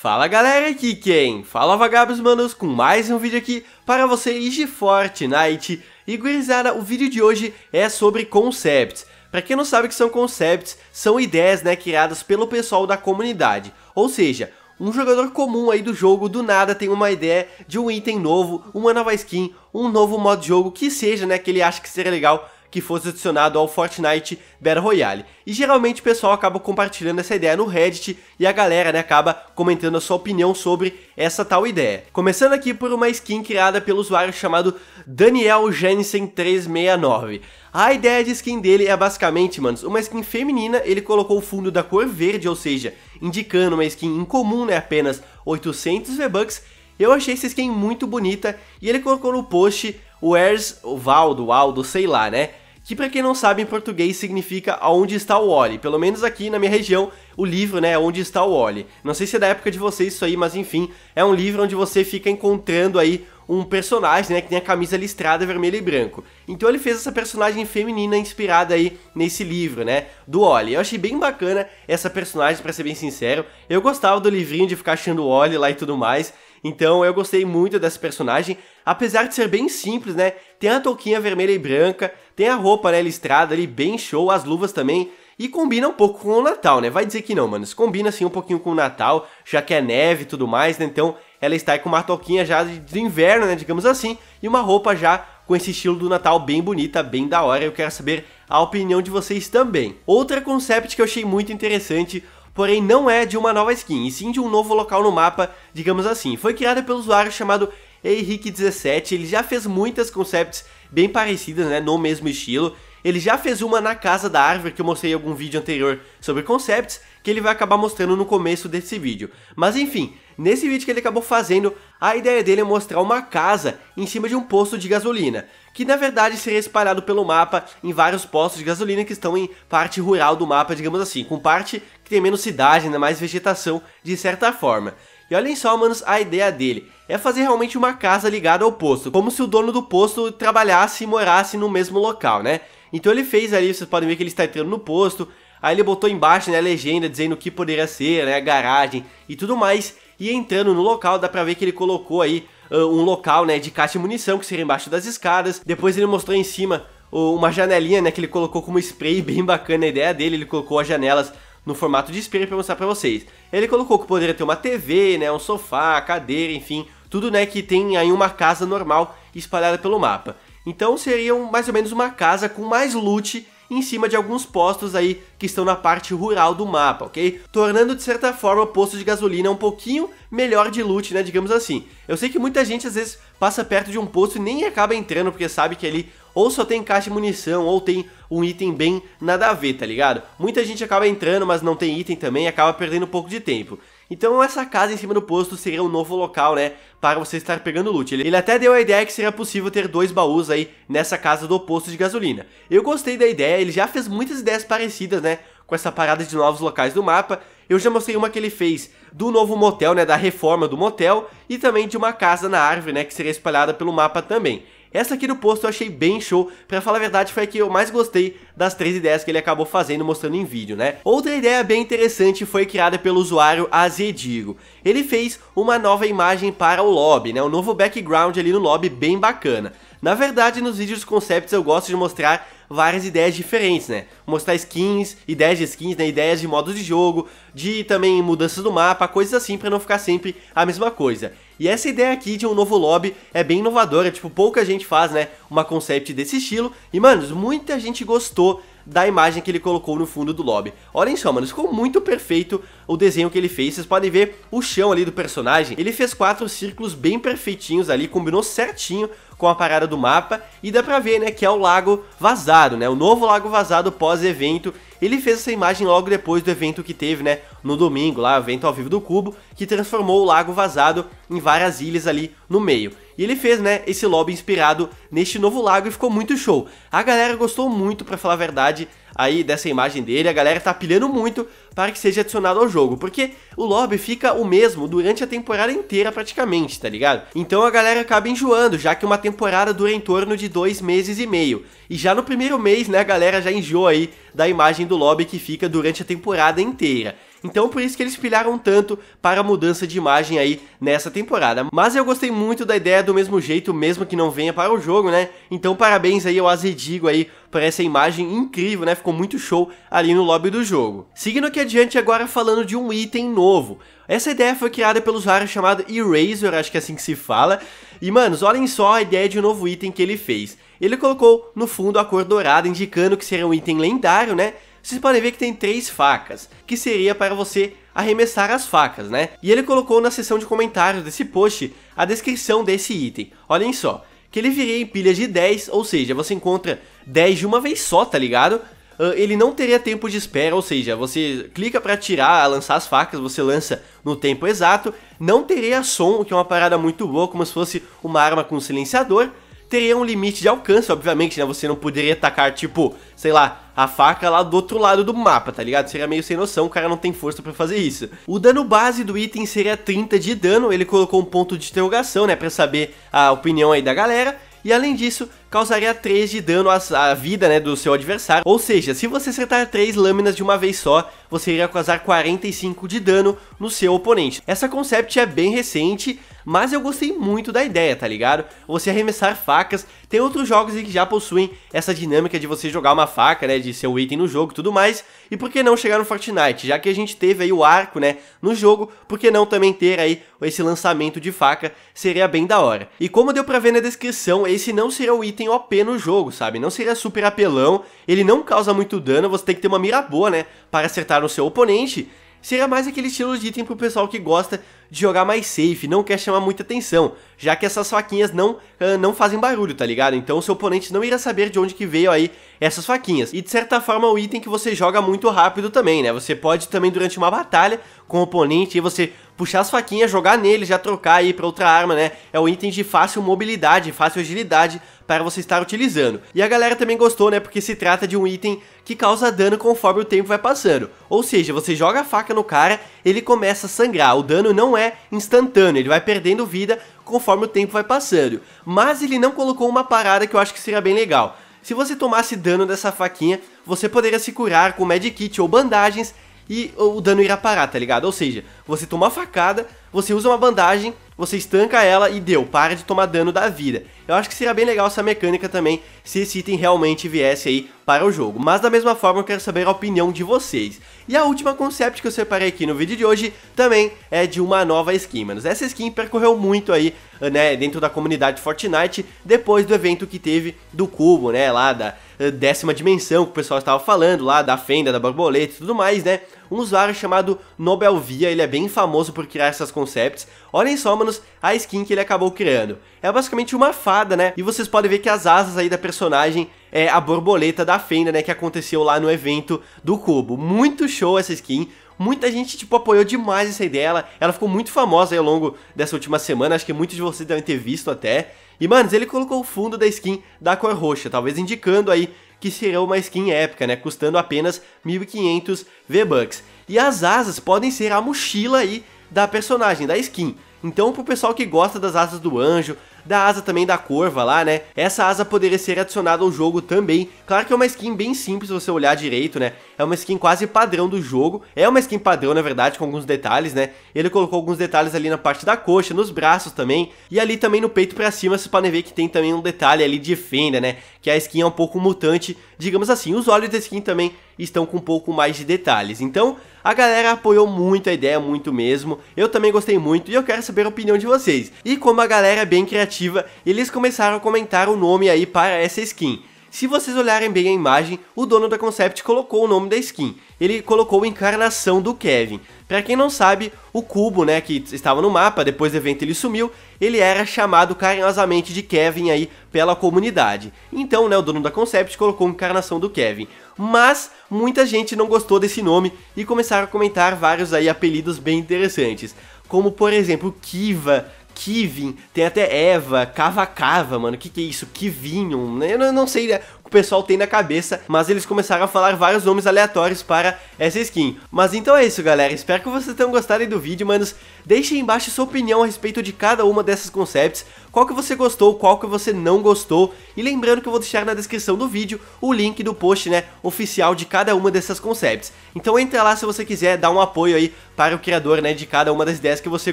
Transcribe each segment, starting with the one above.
Fala galera, aqui quem? Fala vagabos manos com mais um vídeo aqui para vocês de Fortnite E gurizada, o vídeo de hoje é sobre concepts Pra quem não sabe o que são concepts, são ideias né, criadas pelo pessoal da comunidade Ou seja, um jogador comum aí do jogo do nada tem uma ideia de um item novo, uma nova skin, um novo modo de jogo que seja né, que ele acha que seria legal que fosse adicionado ao Fortnite Battle Royale. E geralmente o pessoal acaba compartilhando essa ideia no Reddit e a galera né, acaba comentando a sua opinião sobre essa tal ideia. Começando aqui por uma skin criada pelo usuário chamado Daniel Jensen 369. A ideia de skin dele é basicamente, mano uma skin feminina, ele colocou o fundo da cor verde, ou seja, indicando uma skin incomum, né, apenas 800 V-Bucks, eu achei essa skin muito bonita e ele colocou no post o Ers, o Valdo, o Aldo, sei lá, né? que para quem não sabe em português significa Aonde está o Oli. Pelo menos aqui na minha região, o livro, né, é Onde está o Oli. Não sei se é da época de vocês isso aí, mas enfim, é um livro onde você fica encontrando aí um personagem, né, que tem a camisa listrada vermelho e branco. Então ele fez essa personagem feminina inspirada aí nesse livro, né, do Oli. Eu achei bem bacana essa personagem, para ser bem sincero. Eu gostava do livrinho de ficar achando o Oli lá e tudo mais. Então eu gostei muito dessa personagem, apesar de ser bem simples, né? Tem a touquinha vermelha e branca, tem a roupa né, listrada ali, bem show, as luvas também. E combina um pouco com o Natal, né? Vai dizer que não, mano. combina assim um pouquinho com o Natal, já que é neve e tudo mais, né? Então ela está aí com uma touquinha já de inverno, né? Digamos assim, e uma roupa já com esse estilo do Natal bem bonita, bem da hora. Eu quero saber a opinião de vocês também. Outra concept que eu achei muito interessante porém não é de uma nova skin, e sim de um novo local no mapa, digamos assim. Foi criada pelo usuário chamado Henrique17, ele já fez muitas concepts bem parecidas, né, no mesmo estilo, ele já fez uma na casa da árvore que eu mostrei em algum vídeo anterior sobre concepts, que ele vai acabar mostrando no começo desse vídeo. Mas enfim, nesse vídeo que ele acabou fazendo, a ideia dele é mostrar uma casa em cima de um posto de gasolina, que na verdade seria espalhado pelo mapa em vários postos de gasolina que estão em parte rural do mapa, digamos assim, com parte que tem menos cidade, né, mais vegetação de certa forma. E olhem só, manos, a ideia dele é fazer realmente uma casa ligada ao posto, como se o dono do posto trabalhasse e morasse no mesmo local, né? Então ele fez ali, vocês podem ver que ele está entrando no posto, aí ele botou embaixo né, a legenda dizendo o que poderia ser, né, a garagem e tudo mais, e entrando no local dá pra ver que ele colocou aí uh, um local né, de caixa e munição que seria embaixo das escadas, depois ele mostrou em cima uh, uma janelinha né, que ele colocou como spray, bem bacana a ideia dele, ele colocou as janelas no formato de spray para mostrar para vocês. Ele colocou que poderia ter uma TV, né, um sofá, cadeira, enfim, tudo né que tem aí uma casa normal espalhada pelo mapa. Então seriam mais ou menos uma casa com mais loot em cima de alguns postos aí que estão na parte rural do mapa, ok? Tornando de certa forma o posto de gasolina um pouquinho melhor de loot, né, digamos assim. Eu sei que muita gente às vezes passa perto de um posto e nem acaba entrando porque sabe que ali ou só tem caixa de munição ou tem um item bem nada a ver, tá ligado? Muita gente acaba entrando, mas não tem item também e acaba perdendo um pouco de tempo. Então essa casa em cima do posto seria um novo local, né, para você estar pegando loot. Ele até deu a ideia que seria possível ter dois baús aí nessa casa do posto de gasolina. Eu gostei da ideia, ele já fez muitas ideias parecidas, né, com essa parada de novos locais do mapa. Eu já mostrei uma que ele fez do novo motel, né, da reforma do motel, e também de uma casa na árvore, né, que seria espalhada pelo mapa também. Essa aqui do posto eu achei bem show, pra falar a verdade foi a que eu mais gostei das três ideias que ele acabou fazendo mostrando em vídeo, né? Outra ideia bem interessante foi criada pelo usuário azedigo Ele fez uma nova imagem para o lobby, né? Um novo background ali no lobby bem bacana. Na verdade, nos vídeos concepts eu gosto de mostrar várias ideias diferentes, né? Mostrar skins, ideias de skins, né? ideias de modos de jogo, de também mudanças do mapa, coisas assim para não ficar sempre a mesma coisa. E essa ideia aqui de um novo lobby é bem inovadora, tipo, pouca gente faz, né, uma concept desse estilo. E, manos, muita gente gostou da imagem que ele colocou no fundo do lobby. Olhem só, mano, ficou muito perfeito o desenho que ele fez. Vocês podem ver o chão ali do personagem. Ele fez quatro círculos bem perfeitinhos ali, combinou certinho com a parada do mapa e dá pra ver, né, que é o lago vazado, né, o novo lago vazado pós-evento. Ele fez essa imagem logo depois do evento que teve, né, no domingo lá, o evento ao vivo do Cubo, que transformou o lago vazado em várias ilhas ali no meio. E ele fez, né, esse lobby inspirado neste novo lago e ficou muito show. A galera gostou muito, pra falar a verdade, aí dessa imagem dele, a galera tá pilhando muito para que seja adicionado ao jogo, porque o lobby fica o mesmo durante a temporada inteira praticamente, tá ligado? Então a galera acaba enjoando, já que uma temporada dura em torno de dois meses e meio. E já no primeiro mês, né, a galera já enjoa aí da imagem do lobby que fica durante a temporada inteira. Então por isso que eles pilharam tanto para a mudança de imagem aí nessa temporada. Mas eu gostei muito da ideia do mesmo jeito, mesmo que não venha para o jogo, né? Então parabéns aí ao Azedigo aí por essa imagem incrível, né? Ficou muito show ali no lobby do jogo. Seguindo aqui adiante agora falando de um item novo. Essa ideia foi criada pelo usuário chamado Eraser, acho que é assim que se fala. E, manos, olhem só a ideia de um novo item que ele fez. Ele colocou no fundo a cor dourada, indicando que seria um item lendário, né? vocês podem ver que tem três facas, que seria para você arremessar as facas, né? E ele colocou na seção de comentários desse post a descrição desse item. Olhem só, que ele viria em pilhas de 10, ou seja, você encontra 10 de uma vez só, tá ligado? Ah, ele não teria tempo de espera, ou seja, você clica para tirar, lançar as facas, você lança no tempo exato, não teria som, que é uma parada muito boa, como se fosse uma arma com silenciador, teria um limite de alcance, obviamente, né? Você não poderia atacar tipo, sei lá, a faca lá do outro lado do mapa, tá ligado? Seria meio sem noção, o cara não tem força pra fazer isso. O dano base do item seria 30 de dano, ele colocou um ponto de interrogação, né, pra saber a opinião aí da galera. E além disso, causaria 3 de dano à, vida né, do seu adversário. Ou seja, se você acertar 3 lâminas de uma vez só, você iria causar 45 de dano no seu oponente. Essa concept é bem recente, mas eu gostei muito da ideia, tá ligado? Você arremessar facas, tem outros jogos que já possuem essa dinâmica de você jogar uma faca, né, de ser o item no jogo e tudo mais, e por que não chegar no Fortnite? Já que a gente teve aí o arco, né, no jogo, por que não também ter aí esse lançamento de faca? Seria bem da hora. E como deu pra ver na descrição, esse não será o item item OP no jogo, sabe? Não seria super apelão, ele não causa muito dano, você tem que ter uma mira boa, né? Para acertar no seu oponente. Seria mais aquele estilo de item pro pessoal que gosta de jogar mais safe, não quer chamar muita atenção, já que essas faquinhas não, uh, não fazem barulho, tá ligado? Então o seu oponente não irá saber de onde que veio aí essas faquinhas. E de certa forma o item que você joga muito rápido também, né? Você pode também durante uma batalha com o oponente e você puxar as faquinhas, jogar nele, já trocar aí pra outra arma, né? É um item de fácil mobilidade, fácil agilidade para você estar utilizando. E a galera também gostou, né? Porque se trata de um item que causa dano conforme o tempo vai passando. Ou seja, você joga a faca no cara, ele começa a sangrar. O dano não é instantâneo, ele vai perdendo vida conforme o tempo vai passando. Mas ele não colocou uma parada que eu acho que seria bem legal. Se você tomasse dano dessa faquinha, você poderia se curar com Medkit ou bandagens e o dano irá parar, tá ligado? Ou seja, você toma uma facada, você usa uma bandagem, você estanca ela e deu, para de tomar dano da vida. Eu acho que seria bem legal essa mecânica também, se esse item realmente viesse aí para o jogo. Mas da mesma forma eu quero saber a opinião de vocês. E a última concept que eu separei aqui no vídeo de hoje também é de uma nova skin, manos. Essa skin percorreu muito aí, né, dentro da comunidade Fortnite, depois do evento que teve do Cubo, né, lá da eh, décima dimensão que o pessoal estava falando lá, da fenda, da borboleta e tudo mais, né? Um usuário chamado Nobelvia, ele é bem famoso por criar essas concepts. Olhem só, manos, a skin que ele acabou criando. É basicamente uma fada, né? E vocês podem ver que as asas aí da personagem é a borboleta da fenda, né? Que aconteceu lá no evento do Cubo. Muito show essa skin muita gente, tipo, apoiou demais essa ideia. Ela, ela ficou muito famosa ao longo dessa última semana. Acho que muitos de vocês devem ter visto até. E, mano, ele colocou o fundo da skin da cor roxa, talvez indicando aí que será uma skin épica, né, custando apenas 1.500 V-Bucks. E as asas podem ser a mochila aí da personagem, da skin. Então, pro pessoal que gosta das asas do anjo, da asa também da curva lá, né? Essa asa poderia ser adicionada ao jogo também. Claro que é uma skin bem simples se você olhar direito, né? É uma skin quase padrão do jogo. É uma skin padrão, na verdade, com alguns detalhes, né? Ele colocou alguns detalhes ali na parte da coxa, nos braços também. E ali também no peito pra cima, vocês podem ver que tem também um detalhe ali de fenda, né? Que a skin é um pouco mutante, digamos assim. Os olhos da skin também estão com um pouco mais de detalhes. Então, a galera apoiou muito a ideia, muito mesmo. Eu também gostei muito e eu quero saber a opinião de vocês. E como a galera é bem criativa, eles começaram a comentar o nome aí para essa skin. Se vocês olharem bem a imagem, o dono da Concept colocou o nome da skin. Ele colocou encarnação do Kevin. Para quem não sabe, o cubo, né, que estava no mapa, depois do evento ele sumiu, ele era chamado carinhosamente de Kevin aí pela comunidade. Então, né, o dono da Concept colocou encarnação do Kevin. Mas muita gente não gostou desse nome e começaram a comentar vários aí apelidos bem interessantes, como por exemplo, Kiva, Kivin, tem até Eva, Cava Cava, mano, que que é isso? Kivinho, né? Eu não sei, né? o pessoal tem na cabeça, mas eles começaram a falar vários nomes aleatórios para essa skin. Mas então é isso galera, espero que vocês tenham gostado do vídeo, manos. Deixem embaixo sua opinião a respeito de cada uma dessas concepts, qual que você gostou, qual que você não gostou. E lembrando que eu vou deixar na descrição do vídeo o link do post, né, oficial de cada uma dessas concepts. Então entra lá se você quiser dar um apoio aí para o criador, né, de cada uma das ideias que você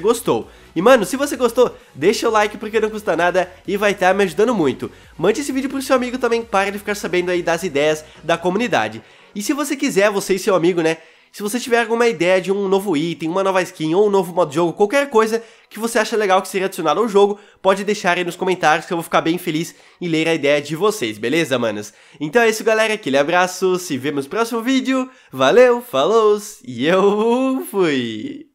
gostou. E mano, se você gostou, deixa o like porque não custa nada e vai estar tá me ajudando muito. Mande esse vídeo pro seu amigo também para ele ficar ficar sabendo aí das ideias da comunidade. E se você quiser, você e seu amigo, né? Se você tiver alguma ideia de um novo item, uma nova skin ou um novo modo de jogo, qualquer coisa que você acha legal que seria adicionado ao jogo, pode deixar aí nos comentários que eu vou ficar bem feliz em ler a ideia de vocês, beleza, manos? Então é isso, galera. Aquele abraço, se vemos no próximo vídeo. Valeu, falou e eu fui!